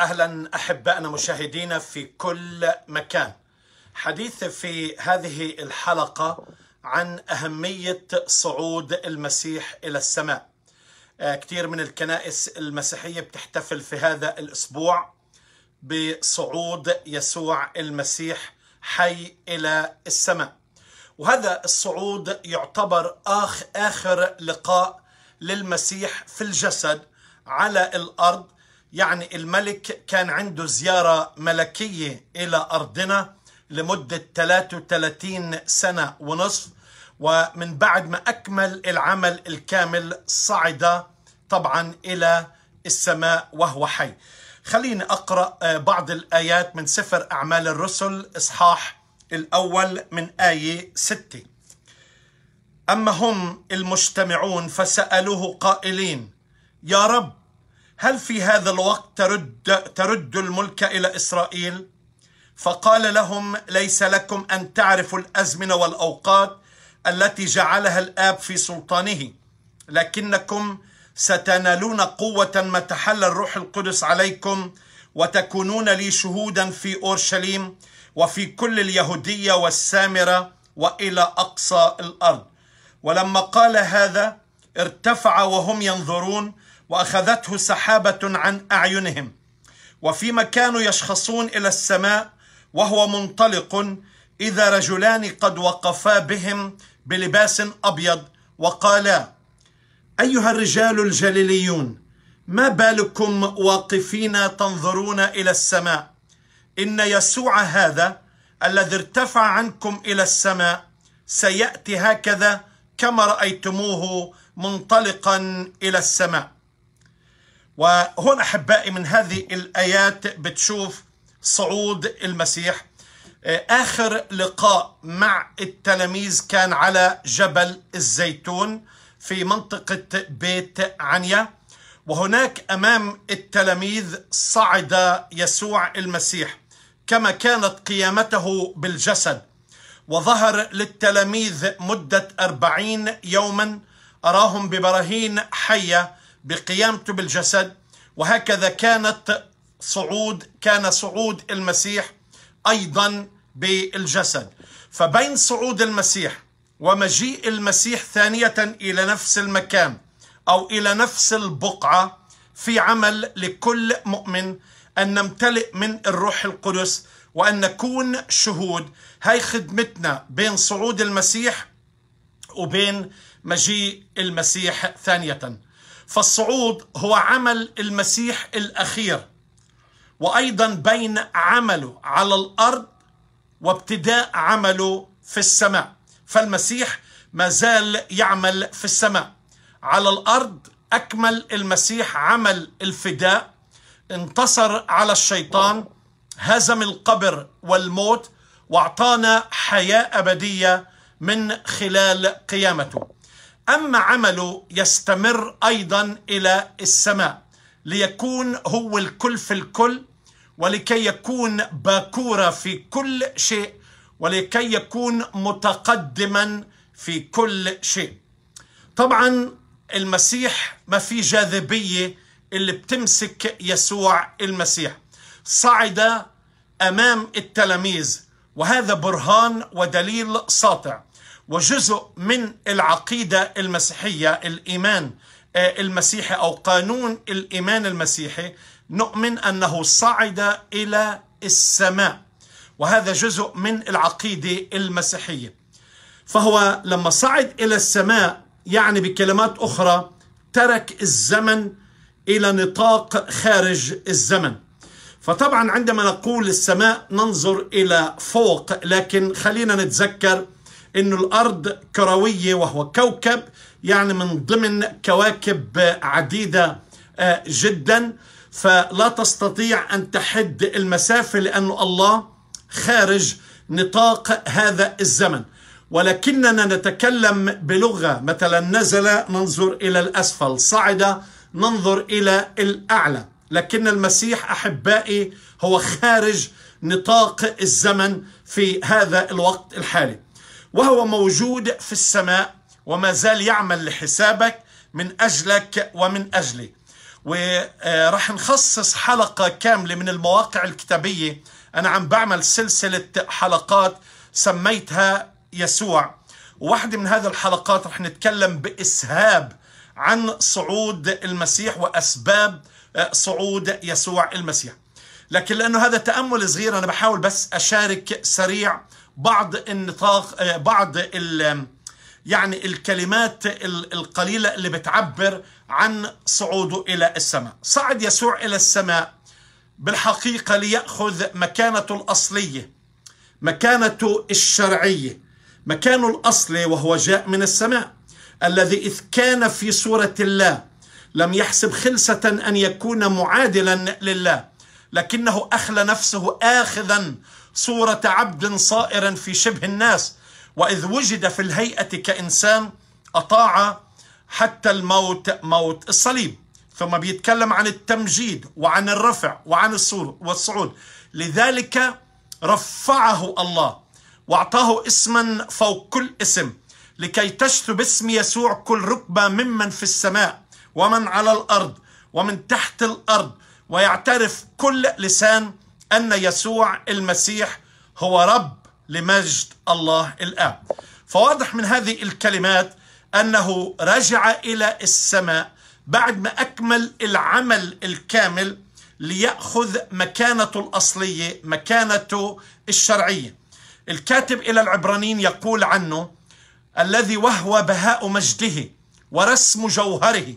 اهلا احبائنا مشاهدينا في كل مكان. حديث في هذه الحلقه عن اهميه صعود المسيح الى السماء. آه، كثير من الكنائس المسيحيه بتحتفل في هذا الاسبوع بصعود يسوع المسيح حي الى السماء. وهذا الصعود يعتبر آخ آخر لقاء للمسيح في الجسد على الأرض يعني الملك كان عنده زيارة ملكية إلى أرضنا لمدة 33 سنة ونصف ومن بعد ما أكمل العمل الكامل صعد طبعا إلى السماء وهو حي خليني أقرأ آه، بعض الآيات من سفر أعمال الرسل إصحاح الأول من آية 6 أما هم المجتمعون فسألوه قائلين يا رب هل في هذا الوقت ترد, ترد الملك إلى إسرائيل؟ فقال لهم ليس لكم أن تعرفوا الأزمنة والأوقات التي جعلها الآب في سلطانه لكنكم ستنالون قوة ما تحل الروح القدس عليكم وتكونون لي شهودا في أورشليم وفي كل اليهودية والسامرة وإلى أقصى الأرض ولما قال هذا ارتفع وهم ينظرون واخذته سحابه عن اعينهم وفيما كانوا يشخصون الى السماء وهو منطلق اذا رجلان قد وقفا بهم بلباس ابيض وقالا ايها الرجال الجليليون ما بالكم واقفين تنظرون الى السماء ان يسوع هذا الذي ارتفع عنكم الى السماء سياتي هكذا كما رايتموه منطلقا الى السماء وهنا احبائي من هذه الايات بتشوف صعود المسيح اخر لقاء مع التلاميذ كان على جبل الزيتون في منطقه بيت عنيا وهناك امام التلاميذ صعد يسوع المسيح كما كانت قيامته بالجسد وظهر للتلاميذ مدة أربعين يوما أراهم ببراهين حية بقيامته بالجسد وهكذا كانت صعود كان صعود المسيح أيضا بالجسد فبين صعود المسيح ومجيء المسيح ثانية إلى نفس المكان أو إلى نفس البقعة في عمل لكل مؤمن أن نمتلئ من الروح القدس وأن نكون شهود هاي خدمتنا بين صعود المسيح وبين مجيء المسيح ثانية فالصعود هو عمل المسيح الأخير وأيضا بين عمله على الأرض وابتداء عمله في السماء فالمسيح ما زال يعمل في السماء على الأرض أكمل المسيح عمل الفداء انتصر على الشيطان هزم القبر والموت واعطانا حياه ابديه من خلال قيامته اما عمله يستمر ايضا الى السماء ليكون هو الكل في الكل ولكي يكون باكوره في كل شيء ولكي يكون متقدما في كل شيء طبعا المسيح ما في جاذبيه اللي بتمسك يسوع المسيح صعد امام التلاميذ وهذا برهان ودليل ساطع وجزء من العقيده المسيحيه الايمان آه، المسيحي او قانون الايمان المسيحي نؤمن انه صعد الى السماء وهذا جزء من العقيده المسيحيه فهو لما صعد الى السماء يعني بكلمات اخرى ترك الزمن الى نطاق خارج الزمن فطبعا عندما نقول السماء ننظر إلى فوق لكن خلينا نتذكر أن الأرض كروية وهو كوكب يعني من ضمن كواكب عديدة آه، جدا فلا تستطيع أن تحد المسافة لأن الله خارج نطاق هذا الزمن ولكننا نتكلم بلغة مثلا نزل ننظر إلى الأسفل صعد ننظر إلى الأعلى لكن المسيح أحبائي هو خارج نطاق الزمن في هذا الوقت الحالي وهو موجود في السماء وما زال يعمل لحسابك من أجلك ومن أجلي وراح نخصص حلقة كاملة من المواقع الكتابية أنا عم بعمل سلسلة حلقات سميتها يسوع وواحدة من هذه الحلقات رح نتكلم بإسهاب عن صعود المسيح وأسباب آه، صعود يسوع المسيح لكن لأنه هذا تأمل صغير أنا بحاول بس أشارك سريع بعض النطاق آه، بعض ال يعني الكلمات القليلة اللي بتعبر عن صعوده إلى السماء صعد يسوع إلى السماء بالحقيقة ليأخذ مكانته الأصلية مكانته الشرعية مكانه الأصلي وهو جاء من السماء الذي إذ كان في صورة الله لم يحسب خلسة أن يكون معادلا لله لكنه أخلى نفسه آخذا صورة عبد صائر في شبه الناس وإذ وجد في الهيئة كإنسان أطاع حتى الموت موت الصليب ثم بيتكلم عن التمجيد وعن الرفع وعن الصور والصعود لذلك رفعه الله واعطاه اسما فوق كل اسم لكي تشتب اسم يسوع كل ركبه ممن في السماء ومن على الارض ومن تحت الارض ويعترف كل لسان ان يسوع المسيح هو رب لمجد الله الاب. فواضح من هذه الكلمات انه رجع الى السماء بعد ما اكمل العمل الكامل ليأخذ مكانته الأصلية مكانته الشرعية الكاتب إلى العبرانيين يقول عنه الذي وهو بهاء مجده ورسم جوهره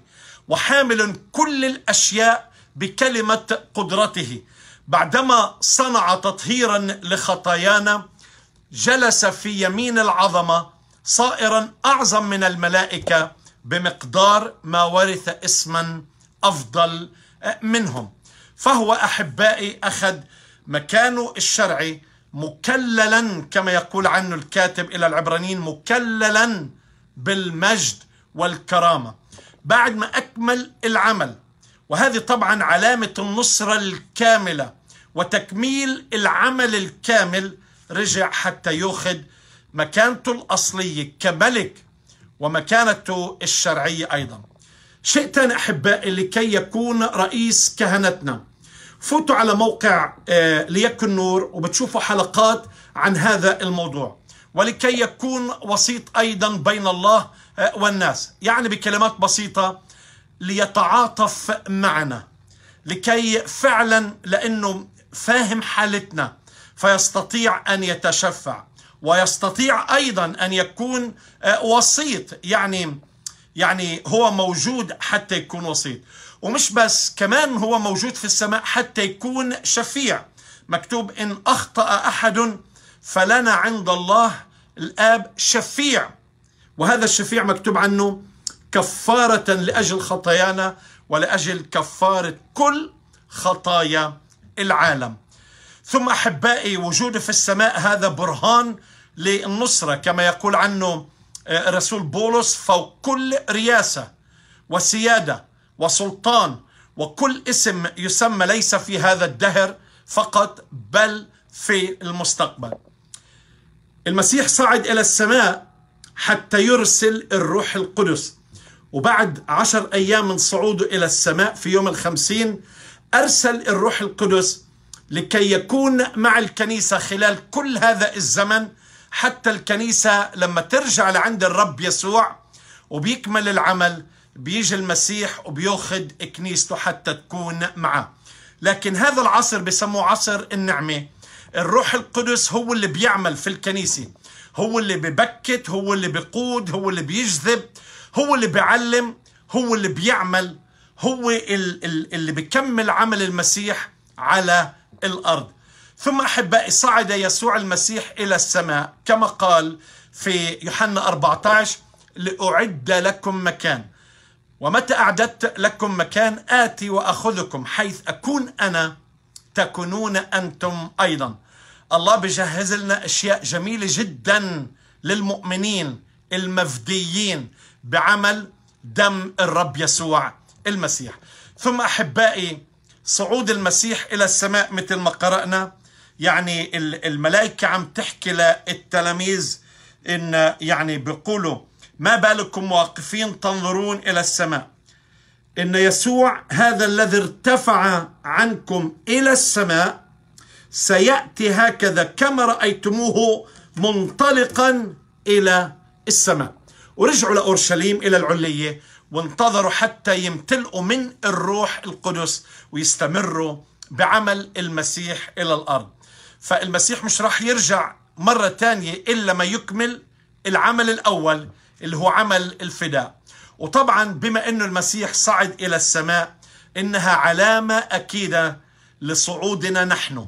وحامل كل الأشياء بكلمة قدرته بعدما صنع تطهيرا لخطايانا جلس في يمين العظمة صائرا أعظم من الملائكة بمقدار ما ورث اسما أفضل منهم فهو أحبائي أخذ مكانه الشرعي مكللا كما يقول عنه الكاتب إلى العبرانيين مكللا بالمجد والكرامة بعد ما أكمل العمل وهذه طبعا علامة النصرة الكاملة وتكميل العمل الكامل رجع حتى يأخذ مكانته الأصلية كملك ومكانته الشرعية أيضا شيء ثاني أحبائي لكي يكون رئيس كهنتنا فوتوا على موقع آه، ليكن نور وبتشوفوا حلقات عن هذا الموضوع ولكي يكون وسيط أيضا بين الله أه، والناس يعني بكلمات بسيطة ليتعاطف معنا لكي فعلا لأنه فاهم حالتنا فيستطيع أن يتشفع ويستطيع أيضا أن يكون أه، وسيط يعني يعني هو موجود حتى يكون وسيط ومش بس كمان هو موجود في السماء حتى يكون شفيع مكتوب إن أخطأ أحد فلنا عند الله الآب شفيع وهذا الشفيع مكتوب عنه كفارة لأجل خطايانا ولأجل كفارة كل خطايا العالم ثم أحبائي وجوده في السماء هذا برهان للنصرة كما يقول عنه آه، رسول بولس فوق كل رياسة وسيادة وسلطان وكل اسم يسمى ليس في هذا الدهر فقط بل في المستقبل المسيح صعد إلى السماء حتى يرسل الروح القدس وبعد عشر أيام من صعوده إلى السماء في يوم الخمسين أرسل الروح القدس لكي يكون مع الكنيسة خلال كل هذا الزمن حتى الكنيسة لما ترجع لعند الرب يسوع وبيكمل العمل بيجي المسيح وبيأخذ كنيسته حتى تكون معه لكن هذا العصر بسموه عصر النعمة الروح القدس هو اللي بيعمل في الكنيسة هو اللي ببكت هو اللي بقود هو اللي بيجذب هو اللي بيعلم هو اللي بيعمل هو اللي بيكمل عمل المسيح على الأرض ثم أحبائي صعد يسوع المسيح إلى السماء كما قال في يوحنا 14 لأعد لكم مكان ومتى أعددت لكم مكان آتي وأخذكم حيث أكون أنا تكونون أنتم أيضا الله بجهز لنا اشياء جميله جدا للمؤمنين المفديين بعمل دم الرب يسوع المسيح ثم احبائي صعود المسيح الى السماء مثل ما قرانا يعني الملائكه عم تحكي للتلاميذ ان يعني بيقولوا ما بالكم واقفين تنظرون الى السماء ان يسوع هذا الذي ارتفع عنكم الى السماء سيأتي هكذا كما رأيتموه منطلقا إلى السماء ورجعوا لأورشليم إلى العلية وانتظروا حتى يمتلئوا من الروح القدس ويستمروا بعمل المسيح إلى الأرض فالمسيح مش راح يرجع مرة تانية إلا ما يكمل العمل الأول اللي هو عمل الفداء وطبعا بما أنه المسيح صعد إلى السماء إنها علامة أكيدة لصعودنا نحن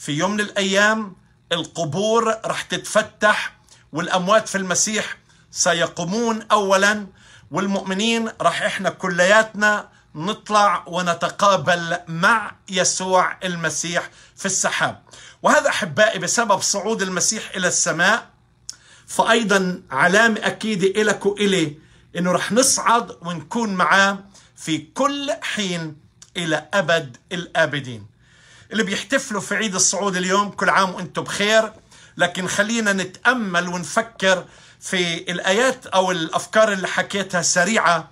في يوم من الأيام القبور رح تتفتح والأموات في المسيح سيقومون أولا والمؤمنين رح إحنا كلياتنا نطلع ونتقابل مع يسوع المسيح في السحاب وهذا أحبائي بسبب صعود المسيح إلى السماء فأيضا علامة أكيدة إلك وإلي إنه رح نصعد ونكون معاه في كل حين إلى أبد الآبدين اللي بيحتفلوا في عيد الصعود اليوم كل عام وانتم بخير لكن خلينا نتأمل ونفكر في الآيات أو الأفكار اللي حكيتها سريعة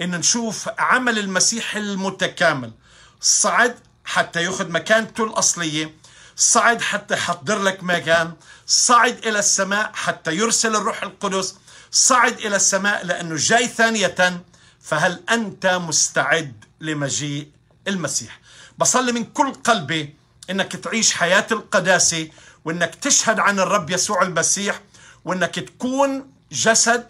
إن نشوف عمل المسيح المتكامل صعد حتى يأخذ مكانته الأصلية صعد حتى يحضر لك مكان صعد إلى السماء حتى يرسل الروح القدس صعد إلى السماء لأنه جاي ثانية فهل أنت مستعد لمجيء المسيح بصلي من كل قلبي انك تعيش حياه القداسه وانك تشهد عن الرب يسوع المسيح وانك تكون جسد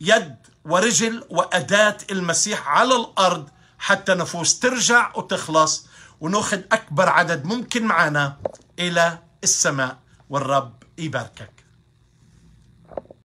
يد ورجل واداه المسيح على الارض حتى نفوس ترجع وتخلص وناخذ اكبر عدد ممكن معنا الى السماء والرب يباركك